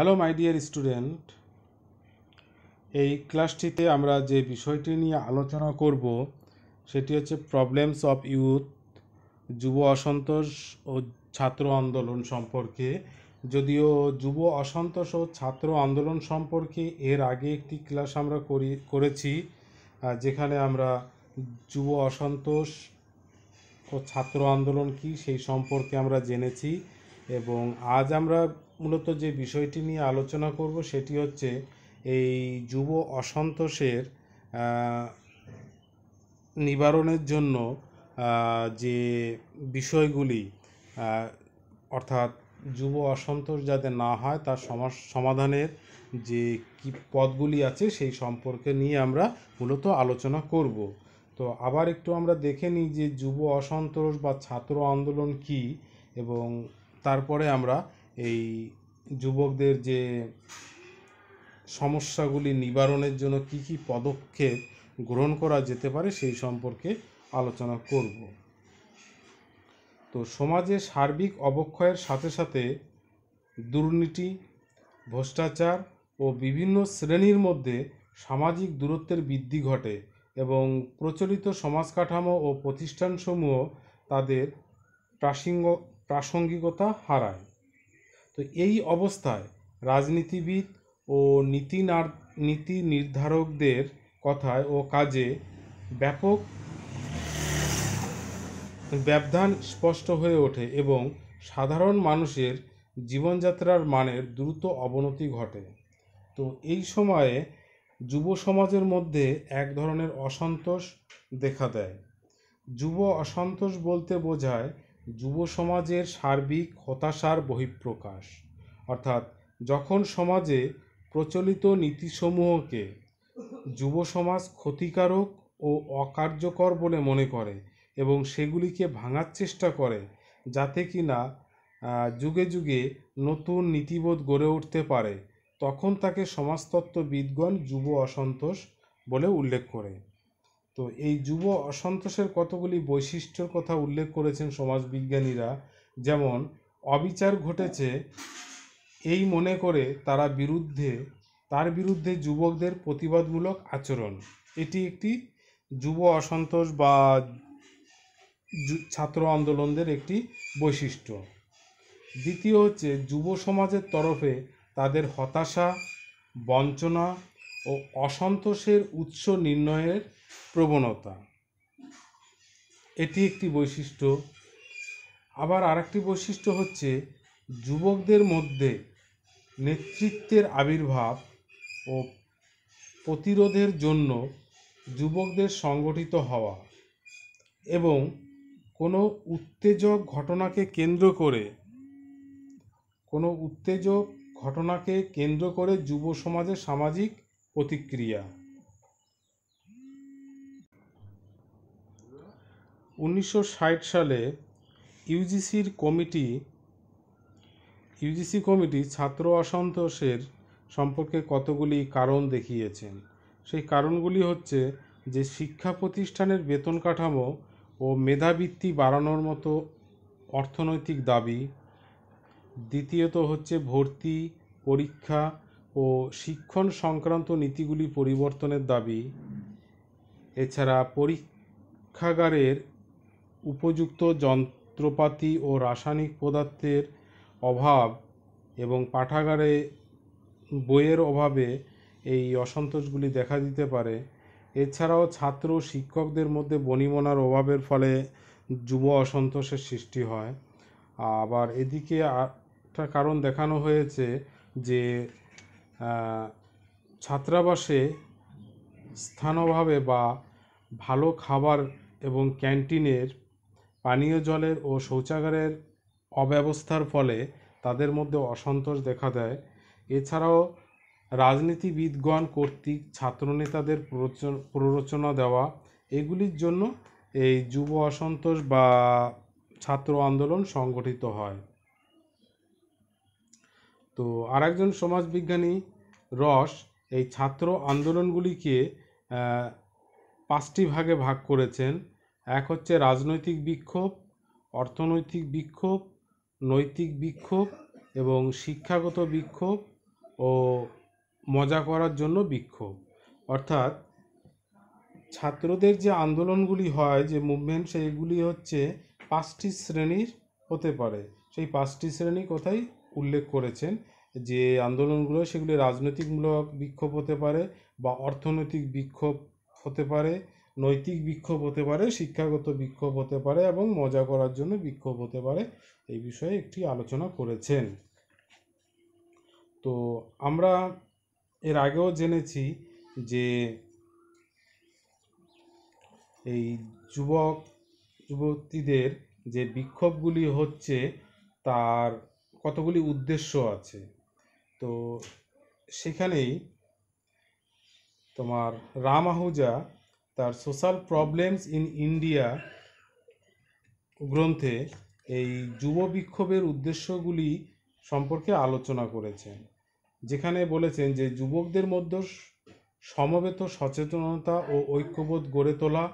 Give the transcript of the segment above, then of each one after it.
hello my dear student এই ক্লাসটিতে আমরা যে বিষয়টি নিয়ে আলোচনা করব সেটি হচ্ছে প্রবলেমস অফ ইউথ যুব অসন্তোষ ও ছাত্র আন্দোলন সম্পর্কে যদিও যুব অসন্তোষ ও ছাত্র আন্দোলন সম্পর্কে এর আগে একটি ক্লাস আমরা করি করেছি যেখানে আমরা যুব অসন্তোষ ও ছাত্র আন্দোলন কি সেই সম্পর্কে আমরা জেনেছি এবং আজ আমরা মূলত যে বিষয়টি নিয়ে আলোচনা করব সেটি হচ্ছে এই যুব অসন্তোষের নিবারণের জন্য যে বিষয়গুলি অর্থাৎ যুব অসন্তোষ যাতে না হয় তার সমাধানের যে কি পদগুলি আছে সেই সম্পর্কে নিয়ে আমরা মূলত আলোচনা করব তো আবার একটু আমরা দেখে নিই যে যুব অসন্তোষ বা ছাত্র আন্দোলন কি এবং তারপরে আমরা এই যুবকদের যে সমস্যাগুলি নিবারণের জন্য কি কি পদক্ষেপ গ্রহণ করা যেতে পারে সেই সম্পর্কে আলোচনা করব তো সমাজে সার্বিক অবক্ষয়ের সাথে সাথে দুর্নীতি ভ্রষ্টাচার ও বিভিন্ন শ্রেণীর মধ্যে সামাজিক দূরত্বের বৃদ্ধি ঘটে এবং প্রচলিত সমাজ কাঠামো ও প্রতিষ্ঠানসমূহ তাদের প্রাসঙ্গিকতা হারায় তো এই অবস্থায় রাজনীতিবিদ ও নীতি নীতি নির্ধারকদের কথায় ও কাজে ব্যাপক ব্যবধান স্পষ্ট হয়ে ওঠে এবং সাধারণ মানুষের জীবনযাত্রার মানের দ্রুত অবনতি ঘটে তো এই সময়ে যুব সমাজের মধ্যে এক ধরনের অসন্তোষ দেখা দেয় যুব অসন্তোষ বলতে বোঝায় যুব সমাজের সার্বিক হতাশার বহিঃপ্রকাশ অর্থাৎ যখন সমাজে প্রচলিত নীতিসমূহকে যুব সমাজ ক্ষতিকারক ও অকার্যকর বলে মনে করে এবং সেগুলিকে ভাঙার চেষ্টা করে যাতে কি না যুগে যুগে নতুন নীতিবোধ গড়ে উঠতে পারে তখন তাকে সমাজতত্ত্ববিদগণ যুব অসন্তোষ বলে উল্লেখ করে তো এই যুব অসন্তোষের কতগুলি বৈশিষ্ট্যর কথা উল্লেখ করেছেন সমাজবিজ্ঞানীরা যেমন অবিচার ঘটেছে এই মনে করে তারা বিরুদ্ধে তার বিরুদ্ধে যুবকদের প্রতিবাদমূলক আচরণ এটি একটি যুব অসন্তোষ বা ছাত্র আন্দোলনদের একটি বৈশিষ্ট্য দ্বিতীয় হচ্ছে যুব সমাজের তরফে তাদের হতাশা বঞ্চনা ও অসন্তোষের উৎস নির্ণয়ের প্রবণতা এটি একটি বৈশিষ্ট্য আবার আরেকটি বৈশিষ্ট্য হচ্ছে যুবকদের মধ্যে নেতৃত্বের আবির্ভাব ও প্রতিরোধের জন্য যুবকদের সংগঠিত হওয়া এবং কোনো উত্তেজক ঘটনাকে কেন্দ্র করে কোনো উত্তেজক ঘটনাকে কেন্দ্র করে যুব সমাজের সামাজিক প্রতিক্রিয়া উনিশশো সালে ইউজিসির কমিটি ইউজিসি কমিটি ছাত্র অসন্তোষের সম্পর্কে কতগুলি কারণ দেখিয়েছেন সেই কারণগুলি হচ্ছে যে শিক্ষা প্রতিষ্ঠানের বেতন কাঠামো ও মেধাবৃত্তি বাড়ানোর মতো অর্থনৈতিক দাবি দ্বিতীয়ত হচ্ছে ভর্তি পরীক্ষা ও শিক্ষণ সংক্রান্ত নীতিগুলি পরিবর্তনের দাবি এছাড়া পরীক্ষাগারের উপযুক্ত যন্ত্রপাতি ও রাসায়নিক পদার্থের অভাব এবং পাঠাগারে বইয়ের অভাবে এই অসন্তোষগুলি দেখা দিতে পারে এছাড়াও ছাত্র শিক্ষকদের মধ্যে বনিমনার অভাবের ফলে যুব অসন্তোষের সৃষ্টি হয় আবার এদিকে একটা কারণ দেখানো হয়েছে যে ছাত্রাবাসে স্থান অভাবে বা ভালো খাবার এবং ক্যান্টিনের পানীয় জলের ও শৌচাগারের অব্যবস্থার ফলে তাদের মধ্যে অসন্তোষ দেখা দেয় এছাড়াও রাজনীতিবিদগণ কর্তৃক ছাত্রনেতাদের প্ররোচনা দেওয়া এগুলির জন্য এই যুব অসন্তোষ বা ছাত্র আন্দোলন সংগঠিত হয় তো আরেকজন সমাজবিজ্ঞানী রস এই ছাত্র আন্দোলনগুলিকে পাঁচটি ভাগে ভাগ করেছেন এক হচ্ছে রাজনৈতিক বিক্ষোভ অর্থনৈতিক বিক্ষোভ নৈতিক বিক্ষোভ এবং শিক্ষাগত বিক্ষোভ ও মজা করার জন্য বিক্ষোভ অর্থাৎ ছাত্রদের যে আন্দোলনগুলি হয় যে মুভমেন্ট সেইগুলি হচ্ছে পাঁচটি শ্রেণীর হতে পারে সেই পাঁচটি শ্রেণী কোথায় উল্লেখ করেছেন যে আন্দোলনগুলো সেগুলি রাজনৈতিকমূলক বিক্ষোভ হতে পারে বা অর্থনৈতিক বিক্ষোভ হতে পারে নৈতিক বিক্ষোভ হতে পারে শিক্ষাগত বিক্ষোভ হতে পারে এবং মজা করার জন্য বিক্ষোভ হতে পারে এই বিষয়ে একটি আলোচনা করেছেন তো আমরা এর আগেও জেনেছি যে এই যুবক যুবতীদের যে বিক্ষোভগুলি হচ্ছে তার কতগুলি উদ্দেশ্য আছে তো সেখানেই তোমার রাম আহুজা তার সোশ্যাল প্রবলেমস ইন ইন্ডিয়া গ্রন্থে এই যুব বিক্ষোভের উদ্দেশ্যগুলি সম্পর্কে আলোচনা করেছেন যেখানে বলেছেন যে যুবকদের মধ্যে সমবেত সচেতনতা ও ঐক্যবোধ গড়ে তোলা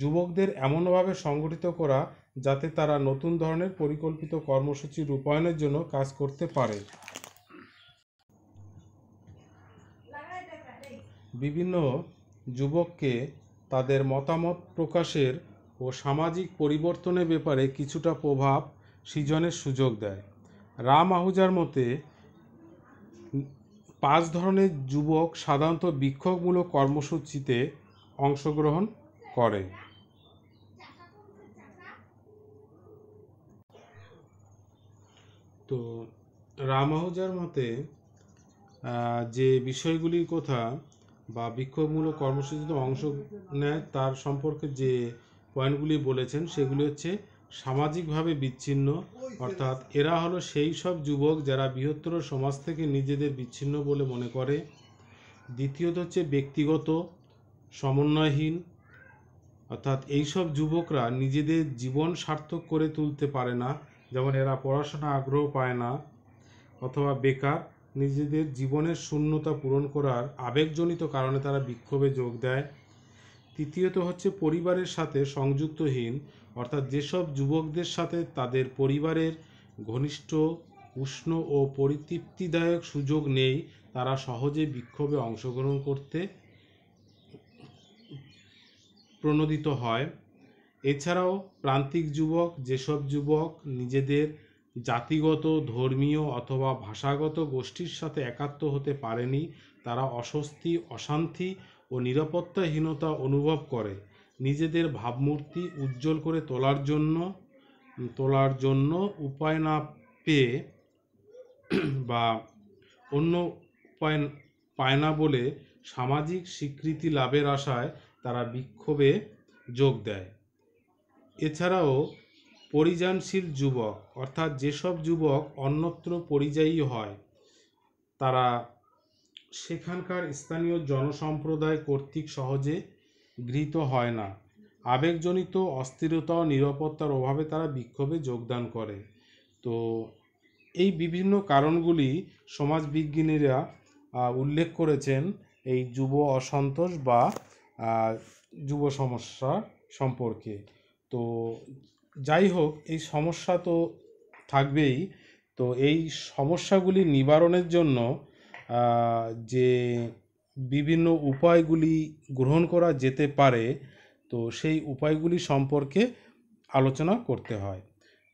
যুবকদের এমনভাবে সংগঠিত করা যাতে তারা নতুন ধরনের পরিকল্পিত কর্মসূচি রূপায়ণের জন্য কাজ করতে পারে বিভিন্ন যুবককে তাদের মতামত প্রকাশের ও সামাজিক পরিবর্তনের ব্যাপারে কিছুটা প্রভাব সৃজনের সুযোগ দেয় রাম আহুজার মতে পাঁচ ধরনের যুবক সাধারণত বিক্ষোভমূলক কর্মসূচিতে অংশগ্রহণ করে তো রামাহুজার মতে যে বিষয়গুলির কথা বা বিক্ষোভমূলক কর্মসূচিতে অংশ নেয় তার সম্পর্কে যে পয়েন্টগুলি বলেছেন সেগুলি হচ্ছে সামাজিকভাবে বিচ্ছিন্ন অর্থাৎ এরা হলো সেই সব যুবক যারা বৃহত্তর সমাজ থেকে নিজেদের বিচ্ছিন্ন বলে মনে করে দ্বিতীয়ত হচ্ছে ব্যক্তিগত সমন্বয়হীন অর্থাৎ এইসব যুবকরা নিজেদের জীবন সার্থক করে তুলতে পারে না যেমন এরা পড়াশোনা আগ্রহ পায় না অথবা বেকার নিজেদের জীবনের শূন্যতা পূরণ করার আবেগজনিত কারণে তারা বিক্ষোভে যোগ দেয় তৃতীয়ত হচ্ছে পরিবারের সাথে সংযুক্তহীন অর্থাৎ যেসব যুবকদের সাথে তাদের পরিবারের ঘনিষ্ঠ উষ্ণ ও পরিতৃপ্তিদায়ক সুযোগ নেই তারা সহজে বিক্ষোভে অংশগ্রহণ করতে প্রণোদিত হয় এছাড়াও প্রান্তিক যুবক যেসব যুবক নিজেদের জাতিগত ধর্মীয় অথবা ভাষাগত গোষ্ঠীর সাথে একাত্ম হতে পারেনি তারা অস্বস্তি অশান্তি ও নিরাপত্তাহীনতা অনুভব করে নিজেদের ভাবমূর্তি উজ্জ্বল করে তোলার জন্য তোলার জন্য উপায় না পেয়ে বা অন্য উপায় পায় না বলে সামাজিক স্বীকৃতি লাভের আশায় তারা বিক্ষোভে যোগ দেয় এছাড়াও পরিযানশীল যুবক অর্থাৎ যেসব যুবক অন্যত্র পরিযায়ী হয় তারা সেখানকার স্থানীয় জনসম্প্রদায় কর্তৃক সহজে গৃহীত হয় না আবেগজনিত অস্থিরতা ও নিরাপত্তার অভাবে তারা বিক্ষোভে যোগদান করে তো এই বিভিন্ন কারণগুলি সমাজবিজ্ঞানীরা উল্লেখ করেছেন এই যুব অসন্তোষ বা যুব সমস্যা সম্পর্কে তো যাই হোক এই সমস্যা তো থাকবেই তো এই সমস্যাগুলি নিবারণের জন্য যে বিভিন্ন উপায়গুলি গ্রহণ করা যেতে পারে তো সেই উপায়গুলি সম্পর্কে আলোচনা করতে হয়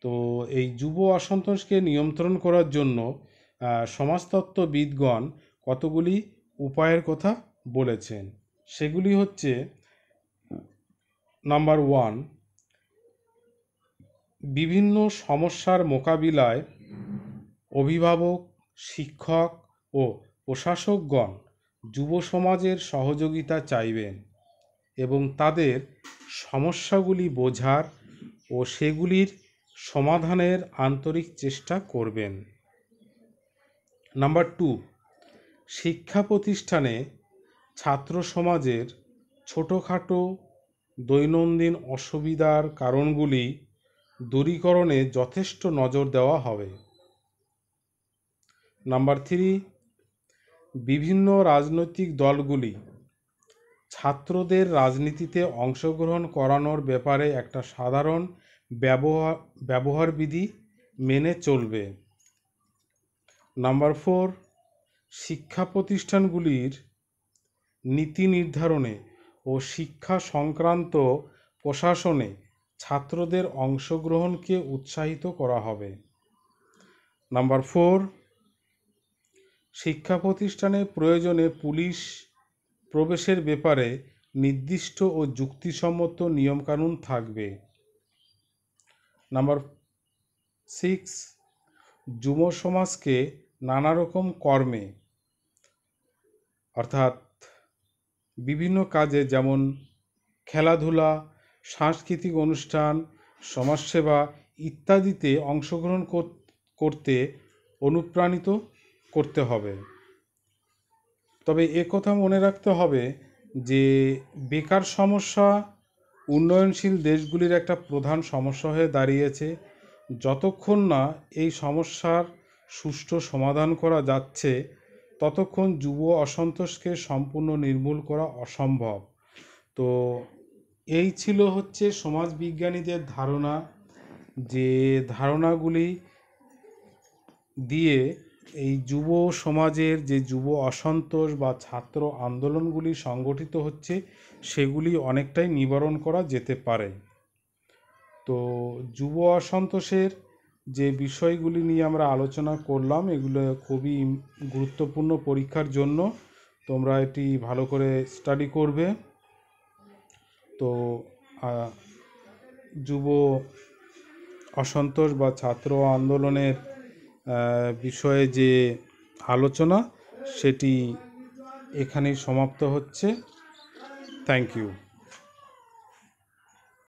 তো এই যুব অসন্তোষকে নিয়ন্ত্রণ করার জন্য সমাজতত্ত্ববিদগণ কতগুলি উপায়ের কথা বলেছেন সেগুলি হচ্ছে নাম্বার ওয়ান বিভিন্ন সমস্যার মোকাবিলায় অভিভাবক শিক্ষক ও প্রশাসকগণ যুব সমাজের সহযোগিতা চাইবেন এবং তাদের সমস্যাগুলি বোঝার ও সেগুলির সমাধানের আন্তরিক চেষ্টা করবেন নাম্বার টু শিক্ষা প্রতিষ্ঠানে ছাত্র সমাজের ছোটোখাটো দৈনন্দিন অসুবিধার কারণগুলি দূরীকরণে যথেষ্ট নজর দেওয়া হবে নাম্বার থ্রি বিভিন্ন রাজনৈতিক দলগুলি ছাত্রদের রাজনীতিতে অংশগ্রহণ করানোর ব্যাপারে একটা সাধারণ ব্যবহার ব্যবহারবিধি মেনে চলবে নাম্বার ফোর শিক্ষা প্রতিষ্ঠানগুলির নীতি নির্ধারণে ও শিক্ষা সংক্রান্ত প্রশাসনে ছাত্রদের অংশগ্রহণকে উৎসাহিত করা হবে নাম্বার ফোর শিক্ষা প্রতিষ্ঠানে প্রয়োজনে পুলিশ প্রবেশের ব্যাপারে নির্দিষ্ট ও যুক্তিসম্মত নিয়মকানুন থাকবে নাম্বার সিক্স যুব সমাজকে নানা রকম কর্মে অর্থাৎ বিভিন্ন কাজে যেমন খেলাধুলা সাংস্কৃতিক অনুষ্ঠান সমাজসেবা ইত্যাদিতে অংশগ্রহণ করতে অনুপ্রাণিত করতে হবে তবে একথা মনে রাখতে হবে যে বেকার সমস্যা উন্নয়নশীল দেশগুলির একটা প্রধান সমস্যা হয়ে দাঁড়িয়েছে যতক্ষণ না এই সমস্যার সুষ্ঠু সমাধান করা যাচ্ছে ততক্ষণ যুব অসন্তোষকে সম্পূর্ণ নির্মূল করা অসম্ভব তো এই ছিল হচ্ছে সমাজ বিজ্ঞানীদের ধারণা যে ধারণাগুলি দিয়ে এই যুব সমাজের যে যুব অসন্তোষ বা ছাত্র আন্দোলনগুলি সংগঠিত হচ্ছে সেগুলি অনেকটাই নিবারণ করা যেতে পারে তো যুব অসন্তোষের যে বিষয়গুলি নিয়ে আমরা আলোচনা করলাম এগুলো খুবই গুরুত্বপূর্ণ পরীক্ষার জন্য তোমরা এটি ভালো করে স্টাডি করবে তো যুব অসন্তোষ বা ছাত্র আন্দোলনের বিষয়ে যে আলোচনা সেটি এখানেই সমাপ্ত হচ্ছে থ্যাংক ইউ